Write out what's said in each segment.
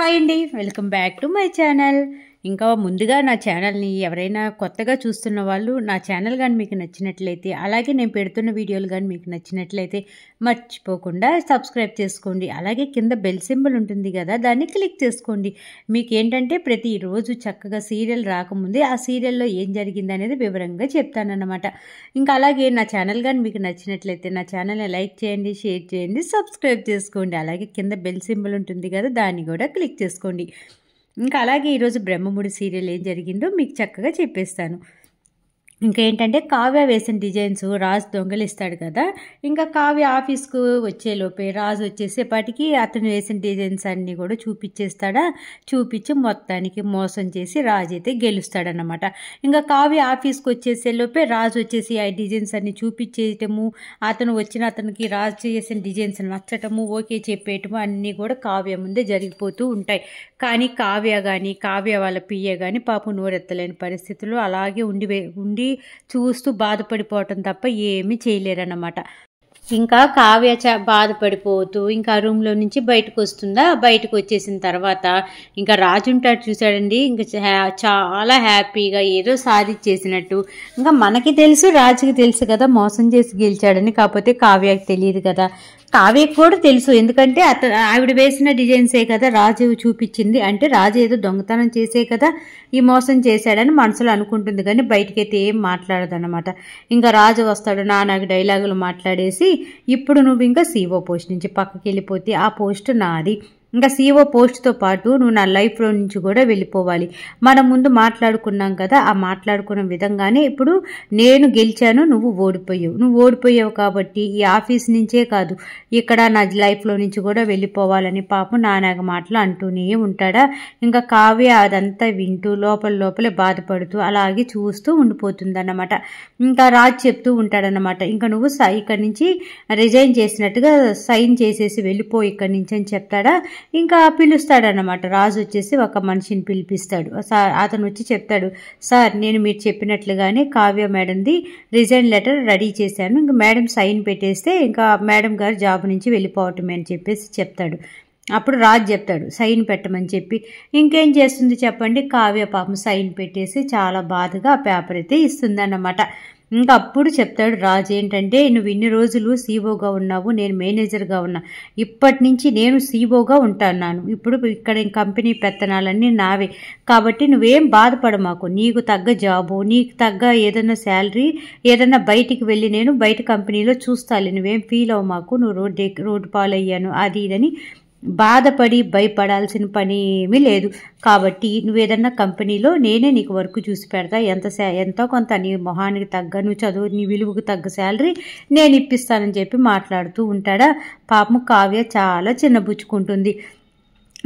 hi అండి welcome back to my channel ఇంకా ముందుగా నా ఛానల్ని ఎవరైనా కొత్తగా చూస్తున్న వాళ్ళు నా ఛానల్ కానీ మీకు నచ్చినట్లయితే అలాగే నేను పెడుతున్న వీడియోలు కానీ మీకు నచ్చినట్లయితే మర్చిపోకుండా సబ్స్క్రైబ్ చేసుకోండి అలాగే కింద బెల్ సింబల్ ఉంటుంది కదా దాన్ని క్లిక్ చేసుకోండి మీకు ఏంటంటే ప్రతిరోజు చక్కగా సీరియల్ రాకముందే ఆ సీరియల్లో ఏం జరిగింది అనేది వివరంగా చెప్తానన్నమాట ఇంకా అలాగే నా ఛానల్ కానీ మీకు నచ్చినట్లయితే నా ఛానల్ని లైక్ చేయండి షేర్ చేయండి సబ్స్క్రైబ్ చేసుకోండి అలాగే కింద బెల్ సింబల్ ఉంటుంది కదా దాన్ని కూడా క్లిక్ చేసుకోండి ఇంకా అలాగే ఈరోజు బ్రహ్మముడి సీరియల్ ఏం జరిగిందో మీకు చక్కగా చెప్పేస్తాను ఇంకేంటంటే కావ్య వేసిన డిజైన్స్ రాజు దొంగలిస్తాడు కదా ఇంకా కావ్య ఆఫీస్కు వచ్చేలోపే రాజు వచ్చేసేపాటికి అతను వేసిన డిజైన్స్ అన్నీ కూడా చూపించేస్తాడా చూపించి మొత్తానికి మోసం చేసి రాజు అయితే గెలుస్తాడనమాట ఇంకా కావ్య ఆఫీస్కి వచ్చేసేలోపే రాజు వచ్చేసి ఆ డిజైన్స్ అన్ని చూపించేయటము అతను వచ్చిన అతనికి రాజు చేసిన డిజైన్స్ నచ్చటము ఓకే చెప్పేయటము అన్నీ కూడా కావ్య ముందే జరిగిపోతూ ఉంటాయి కానీ కావ్య కానీ కావ్య వాళ్ళ పియ్య కానీ పాపం నోరెత్తలేని పరిస్థితులు అలాగే ఉండి ఉండి చూస్తూ బాధపడిపోవటం తప్ప ఏమీ చేయలేరన్నమాట ఇంకా కావ్య చ బాధపడిపోతూ ఇంకా రూమ్లో నుంచి బయటకు వస్తుందా బయటకు వచ్చేసిన తర్వాత ఇంకా రాజుంటాడు చూశాడండి ఇంకా చాలా హ్యాపీగా ఏదో సాధించేసినట్టు ఇంకా మనకి తెలుసు రాజుకి తెలుసు కదా మోసం చేసి గెలిచాడని కాకపోతే కావ్యకి తెలియదు కదా కావ్యకు కూడా తెలుసు ఎందుకంటే అత ఆవిడ వేసిన డిజైన్సే కదా రాజు చూపించింది అంటే రాజు ఏదో దొంగతనం చేసే కదా ఈ మోసం చేశాడని మనసులో అనుకుంటుంది కానీ బయటకైతే ఏం అనమాట ఇంకా రాజు వస్తాడు నాకు డైలాగులు మాట్లాడేసి ఇప్పుడు నువ్వు ఇంకా సీఓ పోస్ట్ నుంచి పక్కకి వెళ్ళిపోతే ఆ పోస్ట్ నాది ఇంకా సీఓ పోస్ట్తో పాటు నువ్వు నా లైఫ్లో నుంచి కూడా వెళ్ళిపోవాలి మనం ముందు మాట్లాడుకున్నాం కదా ఆ మాట్లాడుకున్న విధంగానే ఇప్పుడు నేను గెలిచాను నువ్వు ఓడిపోయావు నువ్వు ఓడిపోయావు కాబట్టి ఈ ఆఫీస్ నుంచే కాదు ఇక్కడ నా లైఫ్లో నుంచి కూడా వెళ్ళిపోవాలని పాపం నానాగ మాటలు అంటూనే ఉంటాడా ఇంకా కావ్య అదంతా వింటూ లోపల లోపలే బాధపడుతూ అలాగే చూస్తూ ఉండిపోతుందన్నమాట ఇంకా రాజ్ చెప్తూ ఉంటాడనమాట ఇంకా నువ్వు ఇక్కడి నుంచి రిజైన్ చేసినట్టుగా సైన్ చేసేసి వెళ్ళిపో ఇక్కడి నుంచి అని చెప్తాడా ఇంకా పిలుస్తాడనమాట రాజు వచ్చేసి ఒక మనిషిని పిలిపిస్తాడు అతను వచ్చి చెప్తాడు సార్ నేను మీరు చెప్పినట్లుగానే కావ్య మేడంది రిజైన్ లెటర్ రెడీ చేశాను ఇంకా మేడం సైన్ పెట్టేస్తే ఇంకా మేడం గారు జాబ్ నుంచి వెళ్ళిపోవటమే అని చెప్పేసి చెప్తాడు అప్పుడు రాజు చెప్తాడు సైన్ పెట్టమని చెప్పి ఇంకేం చేస్తుంది చెప్పండి కావ్య పాపం సైన్ పెట్టేసి చాలా బాధగా ఆ పేపర్ అయితే ఇస్తుందన్నమాట ఇంకా అప్పుడు చెప్తాడు రాజు ఏంటంటే నువ్వు ఇన్ని రోజులు సీఓగా ఉన్నావు నేను మేనేజర్గా ఉన్నా ఇప్పటి నుంచి నేను సీఓగా ఉంటాను ఇప్పుడు ఇక్కడ కంపెనీ పెత్తనాలన్నీ నావే కాబట్టి నువ్వేం బాధపడ మాకు నీకు తగ్గ జాబు నీకు తగ్గ ఏదైనా శాలరీ ఏదైనా బయటికి వెళ్ళి నేను బయట కంపెనీలో చూస్తాలి నువ్వేం ఫీల్ అవ్వ మాకు నువ్వు రోడ్డు రోడ్డు పాలయ్యాను అది ఇదని బాధపడి భయపడాల్సిన పని ఏమీ లేదు కాబట్టి నువ్వేదన్నా కంపెనీలో నేనే నీకు వర్క్ చూసి పెడతా ఎంత ఎంతో కొంత నీ మొహానికి తగ్గ నువ్వు చదువు నీ విలువకు తగ్గ శాలరీ నేను ఇప్పిస్తానని చెప్పి మాట్లాడుతూ ఉంటాడా పాపం కావ్య చాలా చిన్నబుచ్చుకుంటుంది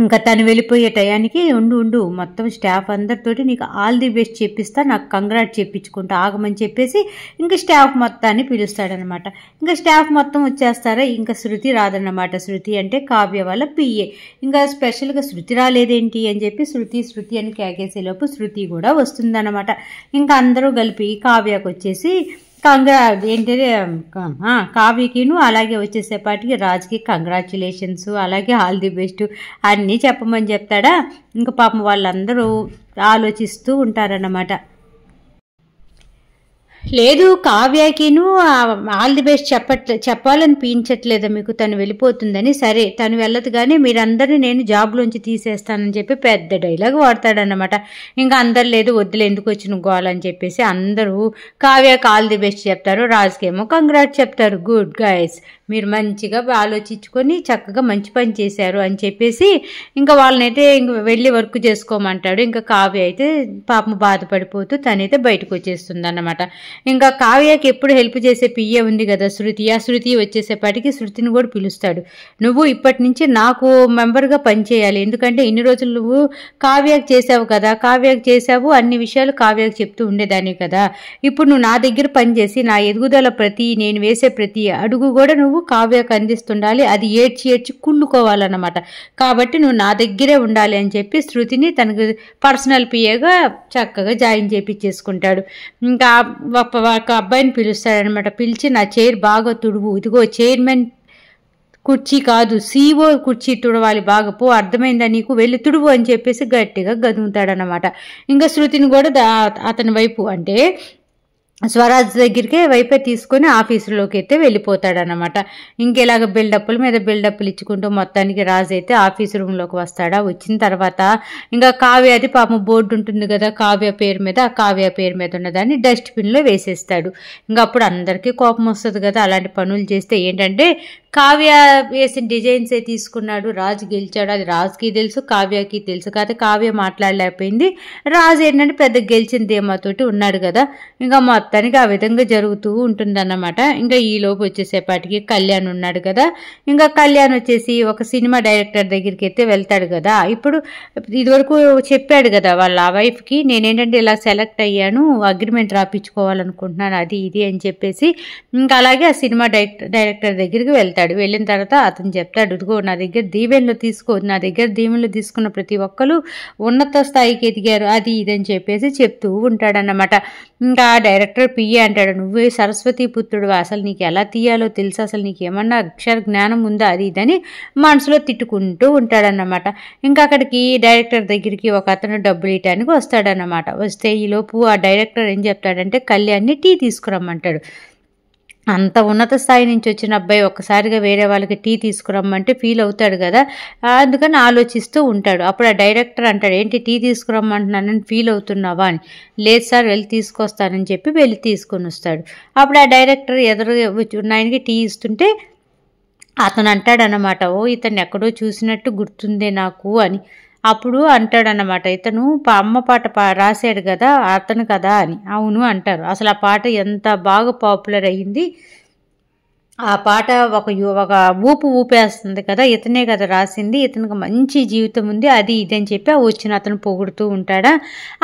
ఇంకా తను వెళ్ళిపోయే టయానికి ఉండు ఉండు మొత్తం స్టాఫ్ అందరితోటి నీకు ఆల్ ది బెస్ట్ చెప్పిస్తా నాకు కంగ్రాట్ చెప్పించుకుంటా ఆగమని చెప్పేసి ఇంకా స్టాఫ్ మొత్తాన్ని పిలుస్తాడనమాట ఇంకా స్టాఫ్ మొత్తం వచ్చేస్తారా ఇంకా శృతి రాదన్నమాట శృతి అంటే కావ్య వాళ్ళ పిఏ ఇంకా స్పెషల్గా శృతి రాలేదేంటి అని చెప్పి శృతి శృతి అని కేకేసేలోపు శృతి కూడా వస్తుందన్నమాట ఇంకా అందరూ కలిపి కావ్యకు వచ్చేసి కంగ్రా ఏంటది కావ్యకిను అలాగే వచ్చేసేపాటికి రాజుకి కంగ్రాచులేషన్స్ అలాగే ఆల్ ది బెస్ట్ అన్నీ చెప్పమని చెప్తాడా ఇంకా పాపం వాళ్ళందరూ ఆలోచిస్తూ ఉంటారన్నమాట లేదు కావ్యాకిను ఆల్ ది బెస్ట్ చెప్పట్లే చెప్పాలనిపించట్లేదు మీకు తను వెళ్ళిపోతుందని సరే తను వెళ్ళదు కానీ మీరందరినీ నేను జాబ్లోంచి తీసేస్తానని చెప్పి పెద్ద డైలాగ్ వాడతాడనమాట ఇంకా అందరు లేదు వద్దులే ఎందుకు వచ్చిన గోల్ అని చెప్పేసి అందరూ కావ్యాకి ఆల్ ది బెస్ట్ చెప్తారు రాజుకేమో కంగ్రాట్స్ చెప్తారు గుడ్ గైస్ మీరు మంచిగా ఆలోచించుకొని చక్కగా మంచి పని చేశారు అని చెప్పేసి ఇంకా వాళ్ళనైతే ఇంక వెళ్ళి వర్క్ చేసుకోమంటాడు ఇంకా కావ్య అయితే పాపం బాధపడిపోతూ తనైతే బయటకు వచ్చేస్తుంది అన్నమాట ఇంకా కావ్యకి ఎప్పుడు హెల్ప్ చేసే పియ్య ఉంది కదా శృతి ఆ శృతి వచ్చేసేపాటికి శృతిని కూడా పిలుస్తాడు నువ్వు ఇప్పటి నుంచి నాకు మెంబర్గా పనిచేయాలి ఎందుకంటే ఇన్ని రోజులు నువ్వు కావ్యకి చేసావు కదా కావ్యకి చేసావు అన్ని విషయాలు కావ్యకి చెప్తూ ఉండేదాన్ని కదా ఇప్పుడు నువ్వు నా దగ్గర పనిచేసి నా ఎదుగుదల ప్రతి నేను వేసే ప్రతి అడుగు కూడా నువ్వు కావ్యకు అందిస్తుండాలి అది ఏడ్చి ఏడ్చి కుళ్ళుకోవాలన్నమాట కాబట్టి నువ్వు నా దగ్గరే ఉండాలి అని చెప్పి శృతిని తనకు పర్సనల్ పియ్యగా చక్కగా జాయిన్ చేపించేసుకుంటాడు ఇంకా ఒక అబ్బాయిని పిలుస్తాడనమాట పిలిచి నా చైర్ బాగా తుడువు ఇదిగో చైర్మన్ కుర్చీ కాదు సీఓ కుర్చీ తుడవాలి బాగా పో అర్థమైందా నీకు వెళ్ళి తుడువు అని చెప్పేసి గట్టిగా గదుముతాడనమాట ఇంకా శృతిని కూడా అతని వైపు అంటే స్వరాజ్ దగ్గరికి వైపే తీసుకొని ఆఫీసులోకి అయితే వెళ్ళిపోతాడనమాట ఇంకెలాగ బిల్డప్పుల మీద బిల్డప్పులు ఇచ్చుకుంటూ మొత్తానికి రాజు అయితే ఆఫీస్ రూమ్లోకి వస్తాడా వచ్చిన తర్వాత ఇంకా కావ్య అది పాపం బోర్డు ఉంటుంది కదా కావ్య పేరు మీద ఆ కావ్య పేరు మీద ఉన్నదాన్ని డస్ట్బిన్లో వేసేస్తాడు ఇంకా అప్పుడు అందరికీ కోపం వస్తుంది కదా అలాంటి పనులు చేస్తే ఏంటంటే కావ్య వేసిన డిజైన్స్ ఏ తీసుకున్నాడు రాజు గెలిచాడు అది రాజుకి తెలుసు కావ్యకి తెలుసు కాకపోతే కావ్య మాట్లాడలేకపోయింది రాజు ఏంటంటే పెద్ద గెలిచింది ఏమాతోటి ఉన్నాడు కదా ఇంకా మొత్తానికి ఆ విధంగా జరుగుతూ ఉంటుందన్నమాట ఇంకా ఈలోపు వచ్చేసేపాటికి కళ్యాణ్ ఉన్నాడు కదా ఇంకా కళ్యాణ్ వచ్చేసి ఒక సినిమా డైరెక్టర్ దగ్గరికి అయితే వెళ్తాడు కదా ఇప్పుడు ఇదివరకు చెప్పాడు కదా వాళ్ళ వైఫ్కి నేనేంటంటే ఇలా సెలెక్ట్ అయ్యాను అగ్రిమెంట్ రాపించుకోవాలనుకుంటున్నాను అది ఇది అని చెప్పేసి ఇంకా అలాగే ఆ సినిమా డైరెక్టర్ దగ్గరికి వెళ్తాడు వెళ్తాడు వెళ్ళిన తర్వాత అతను చెప్తాడు ఇదిగో నా దగ్గర దీవెనలు తీసుకో నా దగ్గర దీవెనలు తీసుకున్న ప్రతి ఒక్కరు ఉన్నత స్థాయికి ఎదిగారు అది ఇదని చెప్పేసి చెప్తూ ఉంటాడనమాట ఇంకా ఆ డైరెక్టర్ పిఏ అంటాడు నువ్వే సరస్వతి పుత్రుడు అసలు నీకు ఎలా తీయాలో తెలుసు అసలు నీకు ఏమన్నా అక్షర జ్ఞానం ఉందా అది ఇదని మనసులో తిట్టుకుంటూ ఉంటాడనమాట ఇంకా అక్కడికి డైరెక్టర్ దగ్గరికి ఒక అతను డబ్బులు ఇవ్వడానికి వస్తాడనమాట వస్తే ఈలోపు ఆ డైరెక్టర్ ఏం చెప్తాడంటే కళ్యాణ్ని టీ తీసుకురమ్మంటాడు అంత ఉన్నత స్థాయి నుంచి వచ్చిన అబ్బాయి ఒక్కసారిగా వేరే వాళ్ళకి టీ తీసుకురమ్మంటే ఫీల్ అవుతాడు కదా అందుకని ఆలోచిస్తూ ఉంటాడు అప్పుడు ఆ డైరెక్టర్ అంటాడు ఏంటి టీ తీసుకురమ్మంటున్నానని ఫీల్ అవుతున్నావా అని లేదు సార్ వెళ్ళి తీసుకొస్తానని చెప్పి వెళ్ళి తీసుకొని వస్తాడు అప్పుడు ఆ డైరెక్టర్ ఎదురు ఉన్నాయనికి టీ ఇస్తుంటే అతను అంటాడనమాట ఓ ఇతను ఎక్కడో చూసినట్టు గుర్తుందే నాకు అని అప్పుడు అంటాడనమాట ఇతను అమ్మ పాట పా రాశాడు కదా అతను కదా అని అవును అంటారు అసలు ఆ పాట ఎంత బాగా పాపులర్ అయ్యింది ఆ పాట ఒక ఒక ఊపు ఊపేస్తుంది కదా ఇతనే కదా రాసింది ఇతనికి మంచి జీవితం ఉంది అది ఇది అని చెప్పి వచ్చిన అతను పొగుడుతూ ఉంటాడా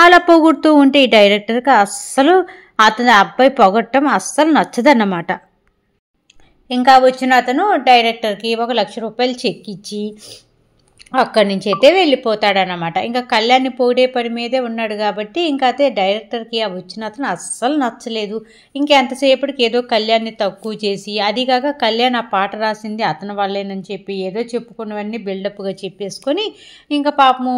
అలా పొగుడుతూ ఉంటే ఈ డైరెక్టర్కి అస్సలు అతని అబ్బాయి పొగట్టం అస్సలు నచ్చదన్నమాట ఇంకా వచ్చిన అతను డైరెక్టర్కి ఒక లక్ష రూపాయలు చెక్ ఇచ్చి అక్కడి నుంచి అయితే వెళ్ళిపోతాడనమాట ఇంకా కళ్యాణి పోడే పని మీదే ఉన్నాడు కాబట్టి ఇంకా అయితే డైరెక్టర్కి ఆ వచ్చిన అతను అస్సలు నచ్చలేదు ఇంకెంతసేపటికి ఏదో కళ్యాణ్ని తక్కువ చేసి అది కాక కళ్యాణ్ ఆ పాట రాసింది అతను వాళ్ళేనని చెప్పి ఏదో చెప్పుకున్నవన్నీ బిల్డప్గా చెప్పేసుకొని ఇంకా పాపము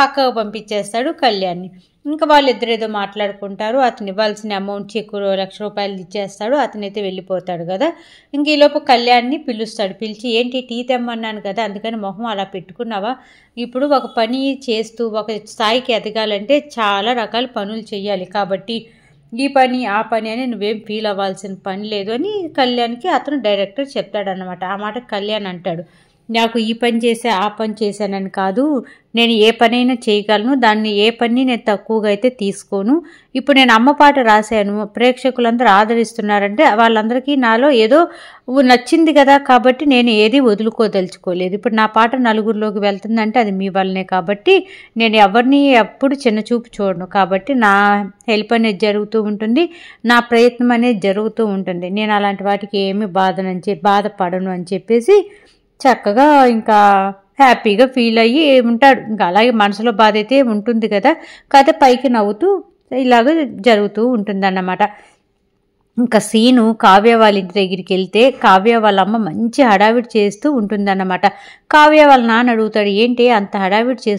పక్కకు పంపించేస్తాడు కళ్యాణ్ని ఇంకా వాళ్ళిద్దరు ఏదో మాట్లాడుకుంటారు అతను ఇవ్వాల్సిన అమౌంట్ చెక్కు లక్ష రూపాయలు ఇచ్చేస్తాడు అతనైతే వెళ్ళిపోతాడు కదా ఇంక ఈలోపు కళ్యాణ్ని పిలుస్తాడు పిలిచి ఏంటి టీ తెమ్మన్నాను కదా అందుకని మొహం అలా పెట్టుకున్నావా ఇప్పుడు ఒక పని చేస్తూ ఒక స్థాయికి ఎదగాలంటే చాలా రకాల పనులు చేయాలి కాబట్టి ఈ పని ఆ పని అని నువ్వేం ఫీల్ అవ్వాల్సిన పని లేదు అని కళ్యాణ్కి అతను డైరెక్టర్ చెప్తాడనమాట ఆ మాట కళ్యాణ్ అంటాడు నాకు ఈ పని చేసే ఆ పని చేశానని కాదు నేను ఏ పనైనా చేయగలను దాన్ని ఏ పని నేను తక్కువగా అయితే తీసుకోను ఇప్పుడు నేను అమ్మ పాట రాశాను ప్రేక్షకులందరూ ఆదరిస్తున్నారంటే వాళ్ళందరికీ నాలో ఏదో నచ్చింది కదా కాబట్టి నేను ఏది వదులుకోదలుచుకోలేదు ఇప్పుడు నా పాట నలుగురిలోకి వెళ్తుందంటే అది మీ వల్లనే కాబట్టి నేను ఎవరిని ఎప్పుడు చిన్న చూపు చూడను కాబట్టి నా హెల్ప్ అనేది జరుగుతూ ఉంటుంది నా ప్రయత్నం అనేది జరుగుతూ ఉంటుంది నేను అలాంటి వాటికి ఏమీ బాధనని బాధపడను అని చెప్పేసి చక్కగా ఇంకా హ్యాపీగా ఫీల్ అయ్యి ఉంటాడు ఇంకా అలాగే మనసులో బాధ అయితే ఉంటుంది కదా కథ పైకి నవ్వుతూ ఇలాగ జరుగుతూ ఉంటుందన్నమాట ఇంకా సీను కావ్య వాళ్ళ ఇంటి దగ్గరికి వెళ్తే కావ్య వాళ్ళ అమ్మ మంచి హడావిడి చేస్తూ ఉంటుందన్నమాట కావ్య వాళ్ళ నాన్న అడుగుతాడు ఏంటి అంత హడావిడి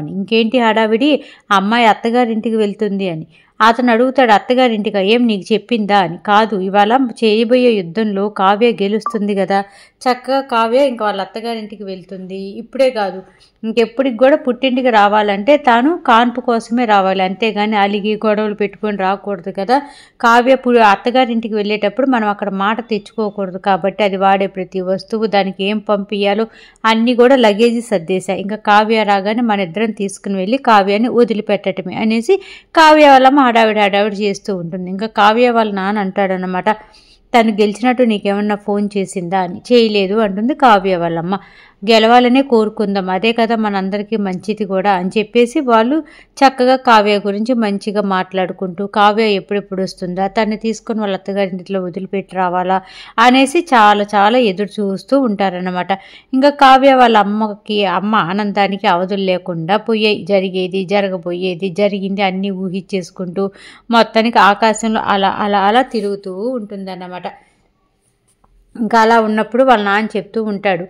అని ఇంకేంటి హడావిడి అమ్మాయి అత్తగారింటికి వెళ్తుంది అని అతను అడుగుతాడు అత్తగారింటిగా ఏం నీకు చెప్పిందా అని కాదు ఇవాళ చేయబోయే యుద్ధంలో కావ్య గెలుస్తుంది కదా చక్కగా కావ్య ఇంకా వాళ్ళ అత్తగారింటికి వెళ్తుంది ఇప్పుడే కాదు ఇంకెప్పటికి కూడా పుట్టింటికి రావాలంటే తాను కాన్పు కోసమే రావాలి అంతేగాని అలిగి గొడవలు పెట్టుకొని రాకూడదు కదా కావ్యపుడు అత్తగారింటికి వెళ్ళేటప్పుడు మనం అక్కడ మాట తెచ్చుకోకూడదు కాబట్టి అది వాడే ప్రతి వస్తువు దానికి ఏం పంపించాలో అన్నీ కూడా లగేజీ సర్దేశాయి ఇంకా కావ్య రాగానే మన ఇద్దరం తీసుకుని వెళ్ళి కావ్యాన్ని వదిలిపెట్టడమే అనేసి కావ్య వాళ్ళ హడావిడి హడావిడి చేస్తూ ఉంటుంది ఇంకా కావ్య వాళ్ళ నాన్న అంటాడనమాట తను గెలిచినట్టు నీకేమన్నా ఫోన్ చేసిందా అని చేయలేదు అంటుంది కావ్య వాళ్ళమ్మ గెలవాలనే కోరుకుందాం అదే కదా మనందరికీ మంచిది కూడా అని చెప్పేసి వాళ్ళు చక్కగా కావ్య గురించి మంచిగా మాట్లాడుకుంటూ కావ్య ఎప్పుడెప్పుడు వస్తుందా తన్ని తీసుకుని వాళ్ళ అత్తగారి ఇంట్లో వదిలిపెట్టి రావాలా అనేసి చాలా చాలా ఎదురు చూస్తూ ఉంటారనమాట ఇంకా కావ్య వాళ్ళ అమ్మకి అమ్మ ఆనందానికి అవధులు లేకుండా పోయే జరిగేది జరగబోయేది జరిగింది అన్నీ ఊహించేసుకుంటూ మొత్తానికి ఆకాశంలో అలా అలా అలా తిరుగుతూ ఉంటుందన్నమాట ఇంకా అలా ఉన్నప్పుడు వాళ్ళ నాన్న చెప్తూ ఉంటాడు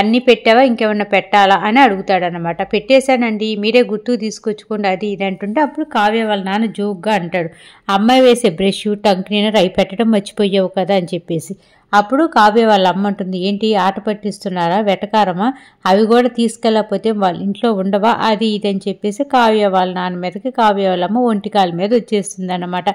అన్నీ పెట్టావా ఇంకేమన్నా పెట్టాలా అని అడుగుతాడనమాట పెట్టేశానండి మీరే గుర్తు తీసుకొచ్చుకోండి అది ఇది అంటుంటే అప్పుడు కావ్య వాళ్ళ నాన్న జోక్గా అంటాడు అమ్మాయి వేసే బ్రష్ టంక్ నేను అవి పెట్టడం మర్చిపోయావు కదా అని చెప్పేసి అప్పుడు కావ్య వాళ్ళ అమ్మ ఉంటుంది ఏంటి ఆట పట్టిస్తున్నారా వెటకారమా అవి కూడా తీసుకెళ్ళకపోతే వాళ్ళ ఇంట్లో ఉండవా అది ఇది అని చెప్పేసి కావ్య వాళ్ళ నాన్న మీదకి కావ్య వాళ్ళ అమ్మ ఒంటికాల మీద వచ్చేస్తుంది అనమాట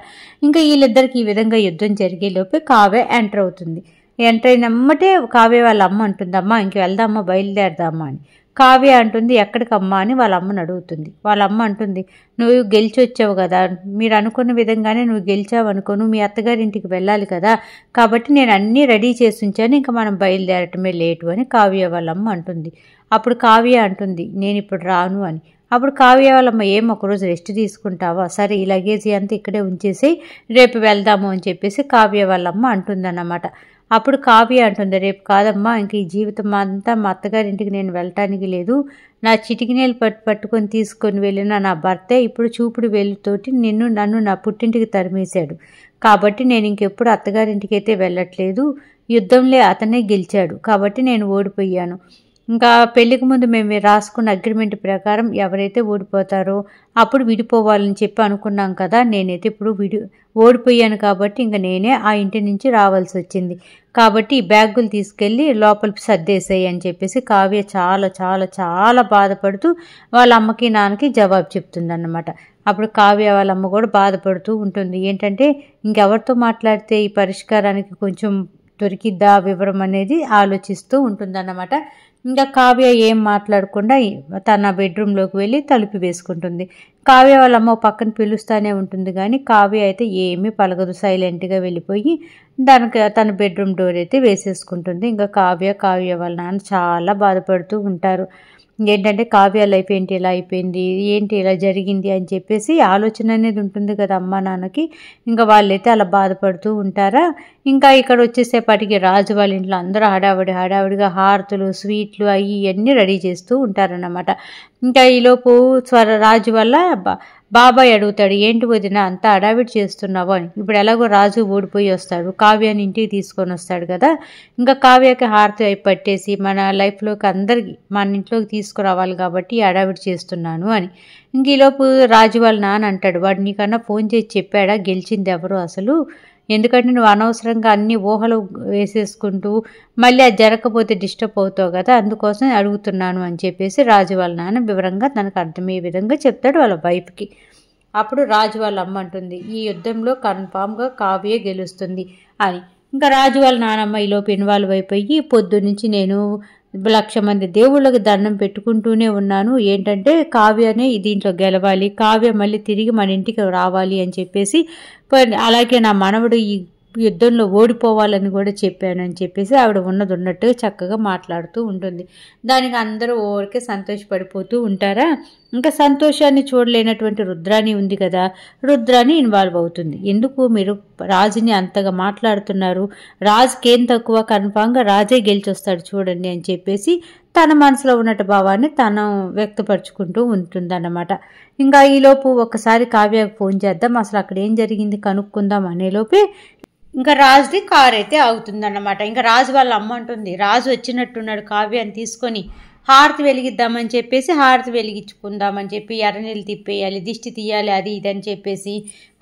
ఇంకా వీళ్ళిద్దరికి ఈ విధంగా యుద్ధం జరిగే లోపే కావ్య ఎంటర్ అవుతుంది ఎంటర్ అమ్మటే కావ్య వాళ్ళ అమ్మ అమ్మ ఇంక వెళ్దామా బయలుదేరదామా అని కావ్య అంటుంది ఎక్కడికమ్మా అని వాళ్ళ అమ్మను అడుగుతుంది వాళ్ళ అమ్మ అంటుంది నువ్వు గెలిచి వచ్చావు కదా మీరు అనుకున్న విధంగానే నువ్వు గెలిచావు అనుకోను మీ అత్తగారింటికి వెళ్ళాలి కదా కాబట్టి నేను అన్నీ రెడీ చేసి ఉంచాను ఇంకా మనం బయలుదేరటమే లేటు అని కావ్య వాళ్ళ అమ్మ అంటుంది అప్పుడు కావ్య అంటుంది నేను ఇప్పుడు రాను అని అప్పుడు కావ్య వాళ్ళమ్మ ఏం ఒకరోజు రెస్ట్ తీసుకుంటావా సరే ఈ లగేజీ అంతా ఇక్కడే ఉంచేసి రేపు వెళ్దాము అని చెప్పేసి కావ్య వాళ్ళమ్మ అంటుందన్నమాట అప్పుడు కావ్య అంటుంది రేపు కాదమ్మా ఇంక ఈ జీవితం అంతా మా అత్తగారింటికి నేను వెళ్ళటానికి లేదు నా చిటికి నీళ్ళు పట్టు పట్టుకొని తీసుకొని వెళ్ళిన నా భర్తే ఇప్పుడు చూపుడు వెళ్ళితోటి నిన్ను నన్ను నా పుట్టింటికి తరిమేశాడు కాబట్టి నేను ఇంకెప్పుడు అత్తగారింటికైతే వెళ్ళట్లేదు యుద్ధంలో అతనే గెలిచాడు కాబట్టి నేను ఓడిపోయాను ఇంకా పెళ్లికి ముందు మేము రాసుకున్న అగ్రిమెంట్ ప్రకారం ఎవరైతే ఓడిపోతారో అప్పుడు విడిపోవాలని చెప్పి అనుకున్నాం కదా నేనైతే ఇప్పుడు విడి ఓడిపోయాను కాబట్టి ఇంకా నేనే ఆ ఇంటి నుంచి రావాల్సి వచ్చింది కాబట్టి ఈ బ్యాగులు తీసుకెళ్ళి లోపల సర్దేసాయి అని చెప్పేసి కావ్య చాలా చాలా చాలా బాధపడుతూ వాళ్ళ అమ్మకి నాన్నకి జవాబు అన్నమాట అప్పుడు కావ్య వాళ్ళ అమ్మ కూడా బాధపడుతూ ఉంటుంది ఏంటంటే ఇంకెవరితో మాట్లాడితే ఈ పరిష్కారానికి కొంచెం దొరికిద్దా వివరం అనేది ఆలోచిస్తూ ఉంటుందన్నమాట ఇంకా కావ్య ఏం మాట్లాడకుండా తన బెడ్రూమ్లోకి వెళ్ళి తలుపు వేసుకుంటుంది కావ్య వాళ్ళ అమ్మ పక్కన పిలుస్తూనే ఉంటుంది కానీ కావ్య అయితే ఏమీ పలగదు సైలెంట్గా వెళ్ళిపోయి దానికి తన బెడ్రూమ్ డోర్ అయితే వేసేసుకుంటుంది ఇంకా కావ్య కావ్య వాళ్ళ నాన్న చాలా బాధపడుతూ ఉంటారు ఏంటంటే కావ్య లైఫ్ ఏంటి ఇలా అయిపోయింది ఏంటి ఇలా జరిగింది అని చెప్పేసి ఆలోచన అనేది ఉంటుంది కదా అమ్మ నాన్నకి ఇంకా వాళ్ళైతే అలా బాధపడుతూ ఉంటారా ఇంకా ఇక్కడ వచ్చేసేపాటికి రాజు వాళ్ళ ఇంట్లో అందరూ హడావిడి హడావిడిగా హారతులు స్వీట్లు అవి ఇవన్నీ రెడీ చేస్తూ ఉంటారన్నమాట ఇంకా ఈలోపు స్వర రాజు వల్ల బాబాయ్ అడుగుతాడు ఏంటి వదిన అంతా అడావిడి చేస్తున్నావు అని ఇప్పుడు ఎలాగో రాజు ఊడిపోయి వస్తాడు కావ్యాన్ని ఇంటికి తీసుకొని వస్తాడు కదా ఇంకా కావ్యకి హారతి అయి పట్టేసి మన లైఫ్లోకి అందరికి మన ఇంట్లోకి తీసుకురావాలి కాబట్టి అడావిడి చేస్తున్నాను అని ఇంక ఈలోపు రాజు వాళ్ళ నాన్న అంటాడు వాడు నీకన్నా ఫోన్ చేసి చెప్పాడా గెలిచింది ఎవరు అసలు ఎందుకంటే నువ్వు అనవసరంగా అన్ని ఊహలు వేసేసుకుంటూ మళ్ళీ అది జరగకపోతే డిస్టర్బ్ అవుతావు కదా అందుకోసం అడుగుతున్నాను అని చెప్పేసి రాజు వాళ్ళ నాన్న వివరంగా తనకు అర్థమయ్యే విధంగా చెప్తాడు వాళ్ళ వైఫ్కి అప్పుడు రాజు వాళ్ళ అమ్మ అంటుంది ఈ యుద్ధంలో కన్ఫామ్గా కావ్య గెలుస్తుంది అని ఇంకా రాజు వాళ్ళ నానమ్మ ఈలోపు ఇన్వాల్వ్ అయిపోయి పొద్దు నుంచి నేను లక్ష మంది దేవుళ్ళకి దండం పెట్టుకుంటూనే ఉన్నాను ఏంటంటే కావ్యనే దీంట్లో గెలవాలి కావ్య మళ్ళీ తిరిగి మన ఇంటికి రావాలి అని చెప్పేసి అలాగే నా మనవడు ఈ యుద్ధంలో ఓడిపోవాలని కూడా చెప్పాను అని చెప్పేసి ఆవిడ ఉన్నది ఉన్నట్టుగా చక్కగా మాట్లాడుతూ ఉంటుంది దానికి అందరూ ఓరికే సంతోషపడిపోతూ ఉంటారా ఇంకా సంతోషాన్ని చూడలేనటువంటి రుద్రాని ఉంది కదా రుద్రాని ఇన్వాల్వ్ అవుతుంది ఎందుకు మీరు రాజుని అంతగా మాట్లాడుతున్నారు రాజుకేం తక్కువ కన్ఫామ్గా రాజే గెలిచొస్తాడు చూడండి అని చెప్పేసి తన మనసులో ఉన్నట్టు భావాన్ని తను వ్యక్తపరుచుకుంటూ ఉంటుందన్నమాట ఇంకా ఈలోపు ఒక్కసారి కావ్యకు ఫోన్ చేద్దాం అసలు అక్కడ ఏం జరిగింది కనుక్కుందాం అనేలోపే ఇంకా రాజుది కార్ అయితే అన్నమాట ఇంకా రాజు వాళ్ళ అమ్మ అంటుంది రాజు వచ్చినట్టున్నాడు కావ్యాన్ని తీసుకొని హారతి వెలిగిద్దామని చెప్పేసి హారతి వెలిగించుకుందామని చెప్పి ఎర్రనీళ్ళు తిప్పేయాలి దిష్టి తీయాలి అది ఇది అని చెప్పేసి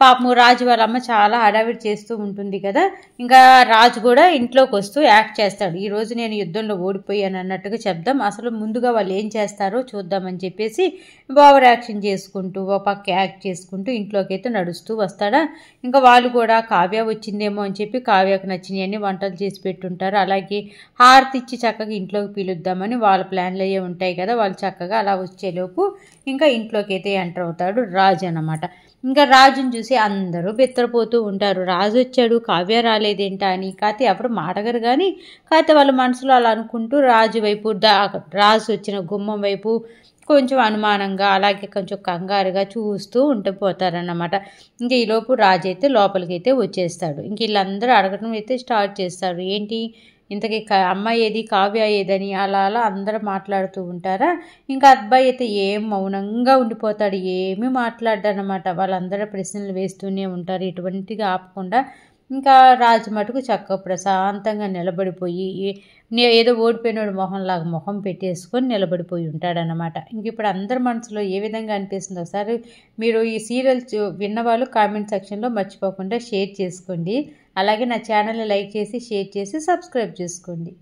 పాపము రాజు వాళ్ళమ్మ చాలా హడావిడి చేస్తూ ఉంటుంది కదా ఇంకా రాజు కూడా ఇంట్లోకి వస్తూ యాక్ట్ చేస్తాడు ఈరోజు నేను యుద్ధంలో ఓడిపోయాను అన్నట్టుగా చెప్దాం అసలు ముందుగా వాళ్ళు ఏం చేస్తారో చూద్దామని చెప్పేసి ఓవర్ యాక్షన్ చేసుకుంటూ ఓ పక్క యాక్ట్ చేసుకుంటూ ఇంట్లోకి అయితే నడుస్తూ వస్తాడా ఇంకా వాళ్ళు కూడా కావ్య వచ్చిందేమో అని చెప్పి కావ్యకు నచ్చినవన్నీ వంటలు చేసి పెట్టుంటారు అలాగే హారతి ఇచ్చి చక్కగా ఇంట్లోకి పీలుద్దామని వాళ్ళ ప్లాన్ పనులు అయ్యే ఉంటాయి కదా వాళ్ళు చక్కగా అలా వచ్చేలోపు ఇంకా ఇంట్లోకి అయితే ఎంటర్ అవుతాడు రాజు అనమాట ఇంకా రాజుని చూసి అందరూ బెత్తరపోతూ ఉంటారు రాజు వచ్చాడు కావ్య రాలేదేంటా అని కాకపోతే అప్పుడు మాటగరు కానీ కాకపోతే వాళ్ళ మనసులో అలా అనుకుంటూ రాజు వైపు దా రాజు వచ్చిన గుమ్మం వైపు కొంచెం అనుమానంగా అలాగే కొంచెం కంగారుగా చూస్తూ ఉండిపోతారన్నమాట ఇంకా ఈలోపు రాజు అయితే లోపలికి అయితే వచ్చేస్తాడు ఇంక వీళ్ళందరూ అడగడం అయితే స్టార్ట్ చేస్తారు ఏంటి ఇంతకీ అమ్మాయి ఏది కావ్య ఏదని అలా అలా అందరూ మాట్లాడుతూ ఉంటారా ఇంకా అబ్బాయి అయితే ఏం మౌనంగా ఉండిపోతాడు ఏమీ అనమాట వాళ్ళందరూ ప్రశ్నలు వేస్తూనే ఉంటారు ఎటువంటిగా ఆపకుండా ఇంకా రాజు మటుకు చక్క ప్రశాంతంగా నిలబడిపోయి ఏదో ఓడిపోయినోడు మొహంలాగా మొహం పెట్టేసుకొని నిలబడిపోయి ఉంటాడనమాట ఇంక ఇప్పుడు అందరి మనసులో ఏ విధంగా అనిపిస్తుంది ఒకసారి మీరు ఈ సీరియల్ విన్నవాళ్ళు కామెంట్ సెక్షన్లో మర్చిపోకుండా షేర్ చేసుకోండి అలాగే నా ఛానల్ని లైక్ చేసి షేర్ చేసి సబ్స్క్రైబ్ చేసుకోండి